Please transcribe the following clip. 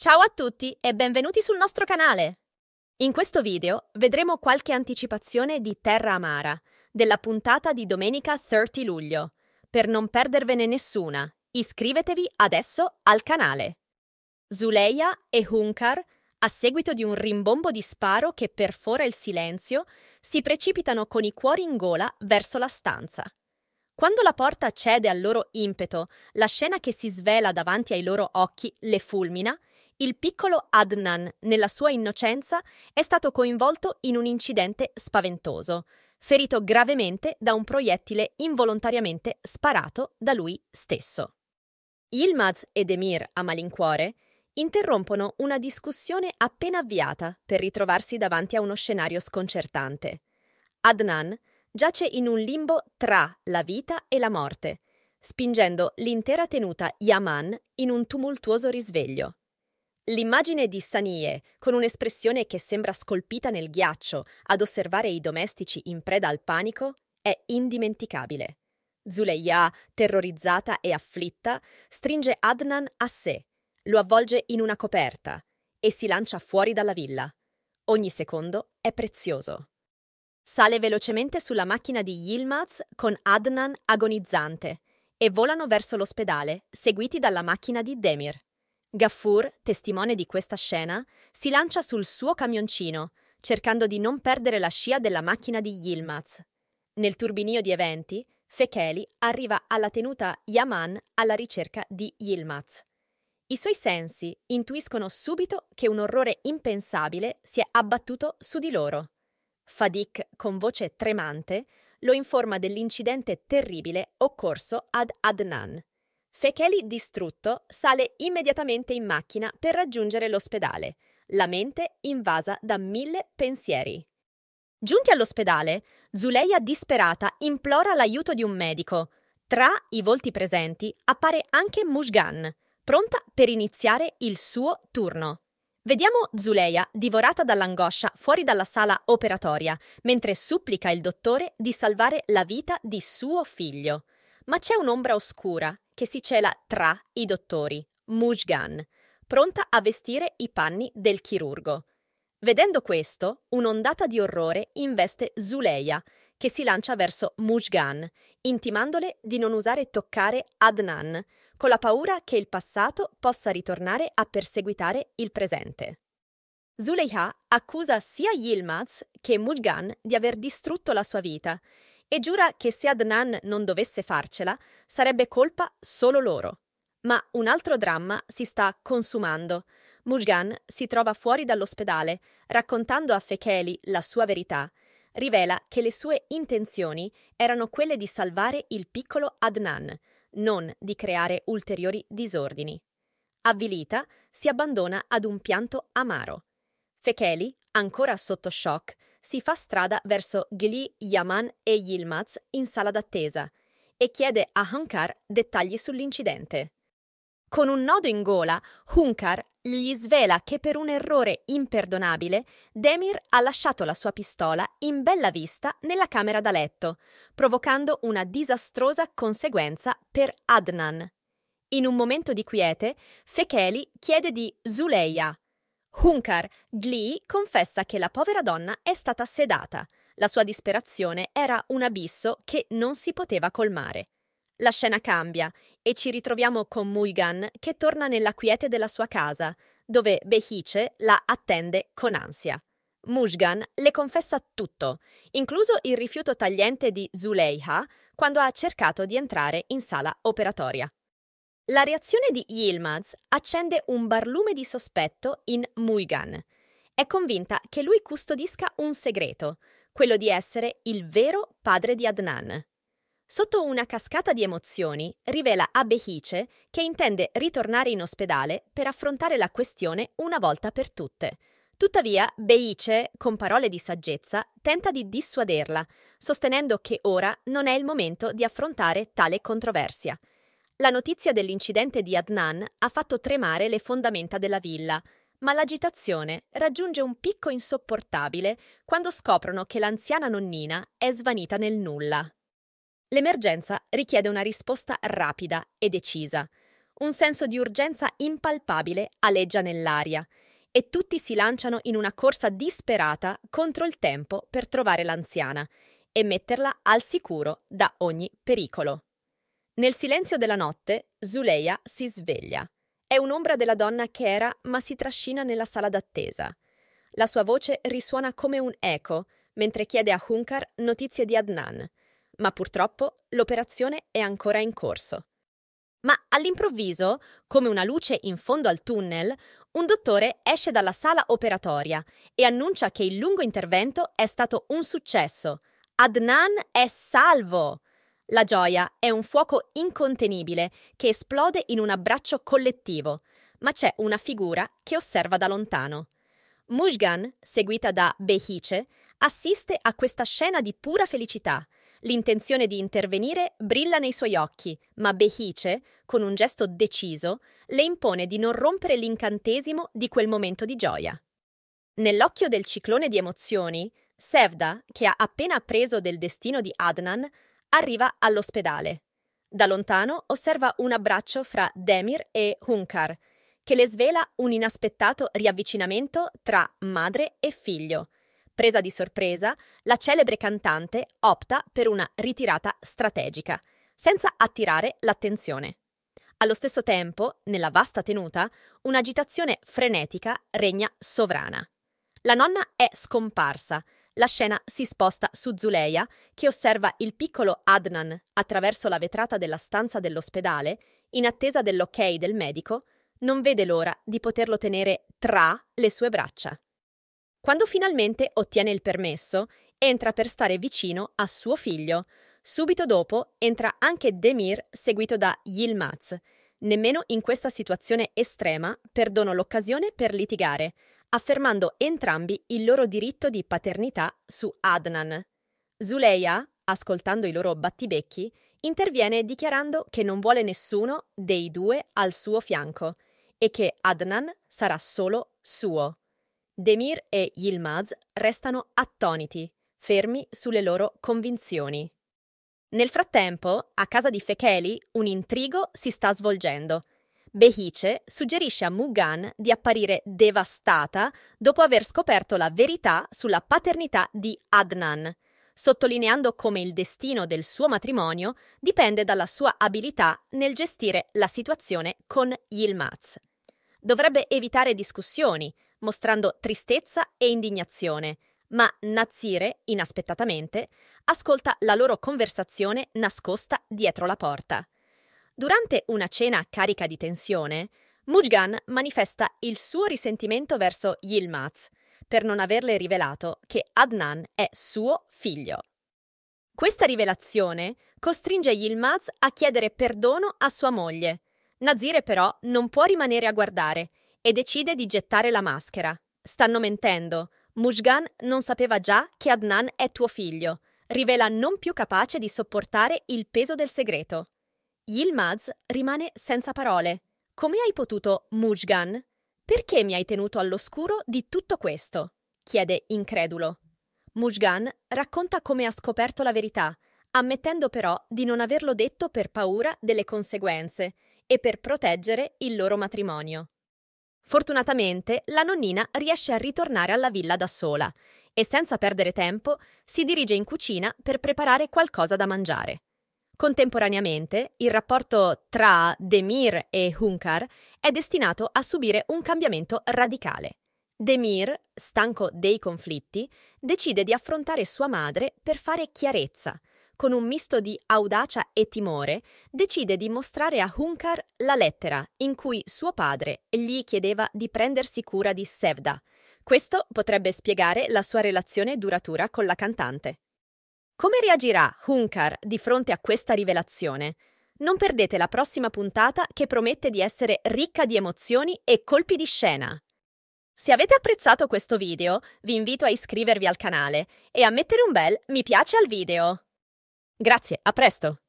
Ciao a tutti e benvenuti sul nostro canale! In questo video vedremo qualche anticipazione di Terra Amara, della puntata di domenica 30 luglio. Per non perdervene nessuna, iscrivetevi adesso al canale. Zuleia e Hunkar, a seguito di un rimbombo di sparo che perfora il silenzio, si precipitano con i cuori in gola verso la stanza. Quando la porta cede al loro impeto, la scena che si svela davanti ai loro occhi le fulmina il piccolo Adnan, nella sua innocenza, è stato coinvolto in un incidente spaventoso, ferito gravemente da un proiettile involontariamente sparato da lui stesso. Ilmaz ed Emir, a malincuore, interrompono una discussione appena avviata per ritrovarsi davanti a uno scenario sconcertante. Adnan giace in un limbo tra la vita e la morte, spingendo l'intera tenuta Yaman in un tumultuoso risveglio. L'immagine di Sanie, con un'espressione che sembra scolpita nel ghiaccio ad osservare i domestici in preda al panico, è indimenticabile. Zuleya, terrorizzata e afflitta, stringe Adnan a sé, lo avvolge in una coperta e si lancia fuori dalla villa. Ogni secondo è prezioso. Sale velocemente sulla macchina di Yilmaz con Adnan agonizzante e volano verso l'ospedale, seguiti dalla macchina di Demir. Gaffur, testimone di questa scena, si lancia sul suo camioncino, cercando di non perdere la scia della macchina di Yilmaz. Nel turbinio di eventi, Fekeli arriva alla tenuta Yaman alla ricerca di Yilmaz. I suoi sensi intuiscono subito che un orrore impensabile si è abbattuto su di loro. Fadik, con voce tremante, lo informa dell'incidente terribile occorso ad Adnan, Fecheli, distrutto, sale immediatamente in macchina per raggiungere l'ospedale, la mente invasa da mille pensieri. Giunti all'ospedale, Zuleia disperata implora l'aiuto di un medico. Tra i volti presenti appare anche Mushgan, pronta per iniziare il suo turno. Vediamo Zuleia divorata dall'angoscia fuori dalla sala operatoria, mentre supplica il dottore di salvare la vita di suo figlio. Ma c'è un'ombra oscura che si cela tra i dottori, Mujgan, pronta a vestire i panni del chirurgo. Vedendo questo, un'ondata di orrore investe Zuleia, che si lancia verso Mujgan, intimandole di non usare toccare Adnan, con la paura che il passato possa ritornare a perseguitare il presente. Zuleika accusa sia Yilmaz che Mulgan di aver distrutto la sua vita e giura che se Adnan non dovesse farcela, sarebbe colpa solo loro. Ma un altro dramma si sta consumando. Mujgan si trova fuori dall'ospedale, raccontando a Fekeli la sua verità. Rivela che le sue intenzioni erano quelle di salvare il piccolo Adnan, non di creare ulteriori disordini. Avvilita, si abbandona ad un pianto amaro. Fekeli, ancora sotto shock, si fa strada verso Gli, Yaman e Yilmaz in sala d'attesa e chiede a Hunkar dettagli sull'incidente. Con un nodo in gola, Hunkar gli svela che per un errore imperdonabile Demir ha lasciato la sua pistola in bella vista nella camera da letto, provocando una disastrosa conseguenza per Adnan. In un momento di quiete, Fekeli chiede di Zuleia, Hunkar, Glee confessa che la povera donna è stata sedata. La sua disperazione era un abisso che non si poteva colmare. La scena cambia e ci ritroviamo con Mulgan che torna nella quiete della sua casa, dove Behice la attende con ansia. Mushgan le confessa tutto, incluso il rifiuto tagliente di Zuleiha quando ha cercato di entrare in sala operatoria. La reazione di Yilmaz accende un barlume di sospetto in Muigan. È convinta che lui custodisca un segreto, quello di essere il vero padre di Adnan. Sotto una cascata di emozioni, rivela a Behice che intende ritornare in ospedale per affrontare la questione una volta per tutte. Tuttavia, Behice, con parole di saggezza, tenta di dissuaderla, sostenendo che ora non è il momento di affrontare tale controversia. La notizia dell'incidente di Adnan ha fatto tremare le fondamenta della villa, ma l'agitazione raggiunge un picco insopportabile quando scoprono che l'anziana nonnina è svanita nel nulla. L'emergenza richiede una risposta rapida e decisa. Un senso di urgenza impalpabile aleggia nell'aria e tutti si lanciano in una corsa disperata contro il tempo per trovare l'anziana e metterla al sicuro da ogni pericolo. Nel silenzio della notte, Zuleia si sveglia. È un'ombra della donna che era, ma si trascina nella sala d'attesa. La sua voce risuona come un eco, mentre chiede a Hunkar notizie di Adnan. Ma purtroppo l'operazione è ancora in corso. Ma all'improvviso, come una luce in fondo al tunnel, un dottore esce dalla sala operatoria e annuncia che il lungo intervento è stato un successo. Adnan è salvo! La gioia è un fuoco incontenibile che esplode in un abbraccio collettivo, ma c'è una figura che osserva da lontano. Mushgan, seguita da Behice, assiste a questa scena di pura felicità. L'intenzione di intervenire brilla nei suoi occhi, ma Behice, con un gesto deciso, le impone di non rompere l'incantesimo di quel momento di gioia. Nell'occhio del ciclone di emozioni, Sevda, che ha appena appreso del destino di Adnan, Arriva all'ospedale. Da lontano osserva un abbraccio fra Demir e Hunkar, che le svela un inaspettato riavvicinamento tra madre e figlio. Presa di sorpresa, la celebre cantante opta per una ritirata strategica, senza attirare l'attenzione. Allo stesso tempo, nella vasta tenuta, un'agitazione frenetica regna sovrana. La nonna è scomparsa la scena si sposta su Zuleia, che osserva il piccolo Adnan attraverso la vetrata della stanza dell'ospedale, in attesa dell'ok del medico, non vede l'ora di poterlo tenere tra le sue braccia. Quando finalmente ottiene il permesso, entra per stare vicino a suo figlio. Subito dopo entra anche Demir, seguito da Yilmaz. Nemmeno in questa situazione estrema perdono l'occasione per litigare affermando entrambi il loro diritto di paternità su Adnan. Zuleia, ascoltando i loro battibecchi, interviene dichiarando che non vuole nessuno dei due al suo fianco e che Adnan sarà solo suo. Demir e Yilmaz restano attoniti, fermi sulle loro convinzioni. Nel frattempo, a casa di Fekeli, un intrigo si sta svolgendo – Behice suggerisce a Mugan di apparire devastata dopo aver scoperto la verità sulla paternità di Adnan, sottolineando come il destino del suo matrimonio dipende dalla sua abilità nel gestire la situazione con Yilmaz. Dovrebbe evitare discussioni, mostrando tristezza e indignazione, ma Nazire, inaspettatamente, ascolta la loro conversazione nascosta dietro la porta. Durante una cena carica di tensione, Mujgan manifesta il suo risentimento verso Yilmaz per non averle rivelato che Adnan è suo figlio. Questa rivelazione costringe Yilmaz a chiedere perdono a sua moglie. Nazire però non può rimanere a guardare e decide di gettare la maschera. Stanno mentendo. Mujgan non sapeva già che Adnan è tuo figlio. Rivela non più capace di sopportare il peso del segreto. Yilmaz rimane senza parole. Come hai potuto, Mujgan? Perché mi hai tenuto all'oscuro di tutto questo? chiede incredulo. Mujgan racconta come ha scoperto la verità, ammettendo però di non averlo detto per paura delle conseguenze e per proteggere il loro matrimonio. Fortunatamente la nonnina riesce a ritornare alla villa da sola e senza perdere tempo si dirige in cucina per preparare qualcosa da mangiare. Contemporaneamente, il rapporto tra Demir e Hunkar è destinato a subire un cambiamento radicale. Demir, stanco dei conflitti, decide di affrontare sua madre per fare chiarezza. Con un misto di audacia e timore, decide di mostrare a Hunkar la lettera in cui suo padre gli chiedeva di prendersi cura di Sevda. Questo potrebbe spiegare la sua relazione duratura con la cantante. Come reagirà Hunkar di fronte a questa rivelazione? Non perdete la prossima puntata che promette di essere ricca di emozioni e colpi di scena. Se avete apprezzato questo video, vi invito a iscrivervi al canale e a mettere un bel mi piace al video. Grazie, a presto!